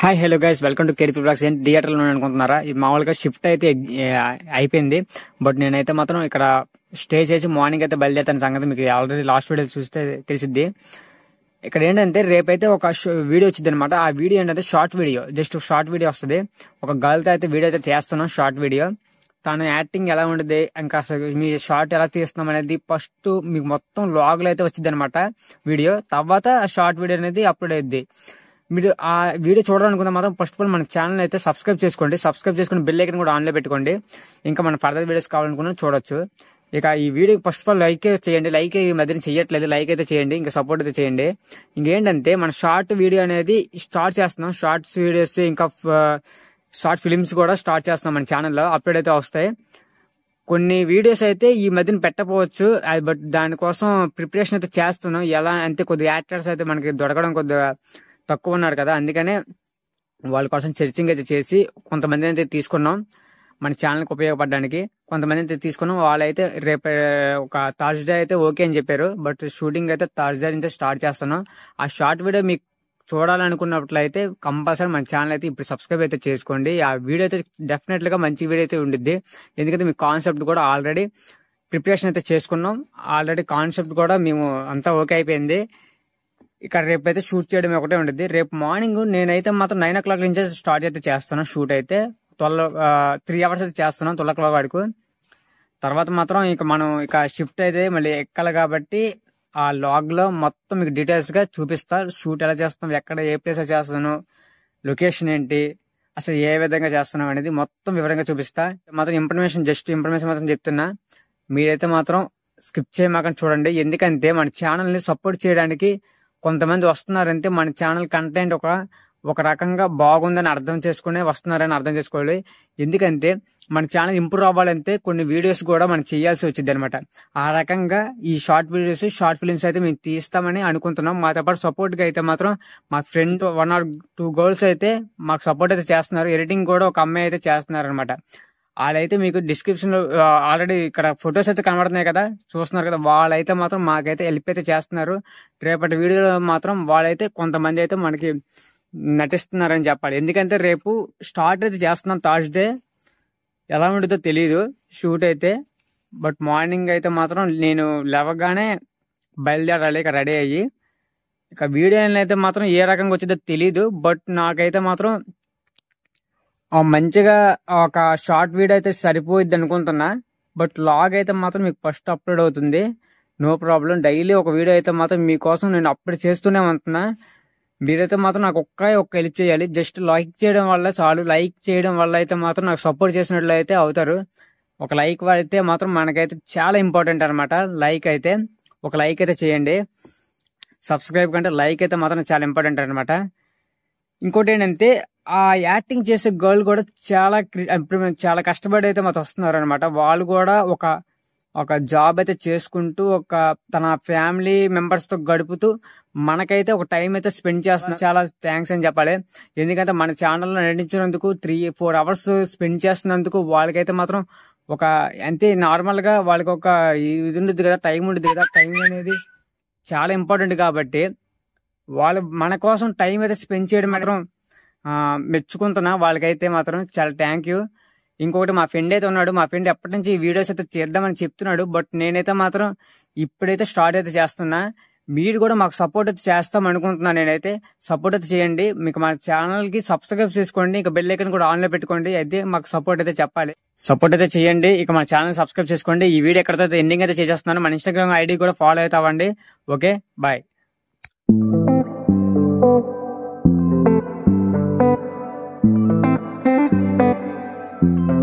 hi hello guys welcome to కేరిపీ blogs ఏంటి థియేటర్లో అనుకుంటున్నారా ఇది మామూలుగా షిఫ్ట్ అయితే అయిపోయింది బట్ నేనైతే మాత్రం ఇక్కడ స్టే చేసి మార్నింగ్ అయితే బయలుదేరుతాను సంగతి మీకు ఆల్రెడీ లాస్ట్ వీడియో చూస్తే తెలిసిద్ది ఇక్కడ ఏంటంటే రేపైతే ఒక వీడియో వచ్చింది అనమాట ఆ వీడియో ఏంటంటే short video just short video వస్తుంది ఒక గర్ల్తో అయితే వీడియో అయితే చేస్తున్నాం షార్ట్ వీడియో తను యాక్టింగ్ ఎలా ఉండదు ఇంకా అసలు మీ షార్ట్ ఎలా తీస్తున్నాం అనేది ఫస్ట్ మీకు మొత్తం లాగ్లో అయితే వచ్చింది అనమాట వీడియో తర్వాత షార్ట్ వీడియో అనేది అప్లోడ్ అయ్యింది మీరు ఆ వీడియో చూడాలనుకున్న మాత్రం ఫస్ట్ ఆఫ్ ఆల్ మన ఛానల్ అయితే సబ్స్క్రైబ్ చేసుకోండి సబ్స్క్రైబ్ చేసుకుని బెల్ ఐకన్ కూడా ఆన్లో పెట్టుకోండి ఇంకా మన ఫర్దర్ వీడియోస్ కావాలనుకున్న చూడొచ్చు ఇక ఈ video first of all like చేయండి లైక్ ఈ మధ్యన చేయట్లేదు లైక్ అయితే చేయండి ఇంకా సపోర్ట్ అయితే చేయండి ఇంకేంటంటే మన షార్ట్ వీడియో అనేది స్టార్ట్ చేస్తున్నాం షార్ట్స్ వీడియోస్ ఇంకా షార్ట్ ఫిలిమ్స్ కూడా స్టార్ట్ చేస్తున్నాం మన ఛానల్లో అప్లోడ్ అయితే వస్తాయి కొన్ని వీడియోస్ అయితే ఈ మధ్యన పెట్టకపోవచ్చు బట్ దానికోసం ప్రిపరేషన్ అయితే చేస్తున్నాం ఎలా అంటే కొద్దిగా యాక్టర్స్ అయితే మనకి దొరకడం కొద్దిగా తక్కువ ఉన్నారు కదా అందుకనే వాళ్ళ కోసం చర్చింగ్ అయితే చేసి కొంతమంది అయితే తీసుకున్నాం మన ఛానల్కి ఉపయోగపడడానికి కొంతమంది అయితే తీసుకున్నాం వాళ్ళైతే రేపు ఒక థర్స్డే అయితే ఓకే అని చెప్పారు బట్ షూటింగ్ అయితే థర్స్డే నుంచి స్టార్ట్ చేస్తున్నాం ఆ షార్ట్ వీడియో మీకు చూడాలనుకున్నట్లయితే కంపల్సరీ మన ఛానల్ అయితే ఇప్పుడు సబ్స్క్రైబ్ అయితే చేసుకోండి ఆ వీడియో అయితే డెఫినెట్గా మంచి వీడియో అయితే ఉండిద్ది ఎందుకంటే మీ కాన్సెప్ట్ కూడా ఆల్రెడీ ప్రిపరేషన్ అయితే చేసుకున్నాం ఆల్రెడీ కాన్సెప్ట్ కూడా మేము అంతా ఓకే అయిపోయింది ఇక్కడ రేపు అయితే షూట్ చేయడం ఒకటే ఉంటుంది రేపు మార్నింగ్ నేనైతే మాత్రం నైన్ ఓ క్లాక్ నుంచి స్టార్ట్ అయితే చేస్తాను షూట్ అయితే ట్వెల్వ్ త్రీ అవర్స్ అయితే చేస్తున్నాను ట్వెల్వ్ ఓ క్లాక్ వరకు తర్వాత మాత్రం ఇక మనం ఇక షిఫ్ట్ అయితే మళ్ళీ ఎక్కాలి కాబట్టి ఆ లాగ్లో మొత్తం మీకు డీటెయిల్స్గా చూపిస్తా షూట్ ఎలా చేస్తాం ఎక్కడ ఏ ప్లేస్ చేస్తాను లొకేషన్ ఏంటి అసలు ఏ విధంగా చేస్తున్నాం అనేది మొత్తం వివరంగా చూపిస్తా మాత్రం ఇన్ఫర్మేషన్ జస్ట్ ఇన్ఫర్మేషన్ మాత్రం చెప్తున్నా మీరైతే మాత్రం స్కిప్ చేయమాకని చూడండి ఎందుకంటే మన ఛానల్ని సపోర్ట్ చేయడానికి కొంతమంది వస్తున్నారంటే మన ఛానల్ కంటెంట్ ఒక ఒక రకంగా బాగుందని అర్థం చేసుకునే వస్తున్నారని అర్థం చేసుకోవాలి ఎందుకంటే మన ఛానల్ ఇంప్రూవ్ అవ్వాలంటే కొన్ని వీడియోస్ కూడా మనం చేయాల్సి వచ్చింది అనమాట ఆ రకంగా ఈ షార్ట్ వీడియోస్ షార్ట్ ఫిలిమ్స్ అయితే మేము తీస్తామని అనుకుంటున్నాం మాతో పాటు సపోర్ట్గా అయితే మాత్రం మా friend one or two girls అయితే మాకు సపోర్ట్ అయితే చేస్తున్నారు ఎడిటింగ్ కూడా ఒక అమ్మాయి అయితే చేస్తున్నారు అనమాట వాళ్ళైతే మీకు డిస్క్రిప్షన్ లో ఆల్రెడీ ఇక్కడ ఫొటోస్ అయితే కనబడుతున్నాయి కదా చూస్తున్నారు కదా వాళ్ళైతే మాత్రం మాకైతే హెల్ప్ అయితే చేస్తున్నారు రేపటి వీడియోలో మాత్రం వాళ్ళైతే కొంతమంది అయితే మనకి నటిస్తున్నారని చెప్పాలి ఎందుకంటే రేపు స్టార్ట్ అయితే చేస్తున్నాం థర్స్డే ఎలా ఉంటుందో తెలియదు షూట్ అయితే బట్ మార్నింగ్ అయితే మాత్రం నేను లేవగానే బయలుదేరాలి ఇక రెడీ అయ్యి ఇక వీడియో అయితే మాత్రం ఏ రకంగా వచ్చిందో తెలియదు బట్ నాకైతే మాత్రం మంచిగా ఒక షార్ట్ వీడియో అయితే సరిపోయిద్ది అనుకుంటున్నా బట్ లాగ్ అయితే మాత్రం మీకు ఫస్ట్ అప్లోడ్ అవుతుంది నో ప్రాబ్లం డైలీ ఒక వీడియో అయితే మాత్రం మీకోసం నేను అప్లోడ్ చేస్తూనే ఉంటున్నా మీరైతే మాత్రం నాకు ఒక్క ఒక్క హెల్ప్ చేయాలి జస్ట్ లైక్ చేయడం వల్ల చాలు లైక్ చేయడం వల్ల అయితే మాత్రం నాకు సపోర్ట్ చేసినట్లు అయితే అవుతారు ఒక లైక్ అయితే మాత్రం మనకైతే చాలా ఇంపార్టెంట్ అనమాట లైక్ అయితే ఒక లైక్ అయితే చేయండి సబ్స్క్రైబ్ కంటే లైక్ అయితే మాత్రం చాలా ఇంపార్టెంట్ అనమాట ఇంకోటి ఏంటంటే ఆ యాక్టింగ్ చేసే గర్ల్ కూడా చాలా చాలా కష్టపడి అయితే మాతో వస్తున్నారు అనమాట వాళ్ళు కూడా ఒక ఒక జాబ్ అయితే చేసుకుంటూ ఒక తన ఫ్యామిలీ మెంబర్స్ తో గడుపుతూ మనకైతే ఒక టైం అయితే స్పెండ్ చేస్తున్నారు చాలా థ్యాంక్స్ అని చెప్పాలి ఎందుకంటే మన ఛానల్లో నటించినందుకు త్రీ ఫోర్ అవర్స్ స్పెండ్ చేస్తున్నందుకు వాళ్ళకైతే మాత్రం ఒక అంతే నార్మల్ గా వాళ్ళకి ఒక ఇది ఉండదు కదా టైం ఉండదు కదా టైం అనేది చాలా ఇంపార్టెంట్ కాబట్టి వాళ్ళు మన కోసం టైం అయితే స్పెండ్ చేయడం మాత్రం మెచ్చుకుంటున్నా వాళ్ళకైతే మాత్రం చాలా థ్యాంక్ యూ ఇంకొకటి మా ఫ్రెండ్ అయితే ఉన్నాడు మా ఫ్రెండ్ ఎప్పటి నుంచి ఈ వీడియోస్ అయితే చేద్దామని చెప్తున్నాడు బట్ నేనైతే మాత్రం ఇప్పుడైతే స్టార్ట్ అయితే చేస్తున్నా మీరు కూడా మాకు సపోర్ట్ అయితే చేస్తాం అనుకుంటున్నాను నేనైతే సపోర్ట్ అయితే చేయండి మీకు మా ఛానల్కి సబ్స్క్రైబ్ చేసుకోండి ఇక బెల్ ఐకన్ కూడా ఆన్లో పెట్టుకోండి అయితే మాకు సపోర్ట్ అయితే చెప్పాలి సపోర్ట్ అయితే చేయండి ఇక మా ఛానల్ సబ్స్క్రైబ్ చేసుకోండి ఈ వీడియో ఎక్కడైతే ఎండింగ్ అయితే చేసేస్తున్నాను మన ఇన్స్టాగ్రామ్ ఐడి కూడా ఫాలో అవుతావండి ఓకే బాయ్ thank you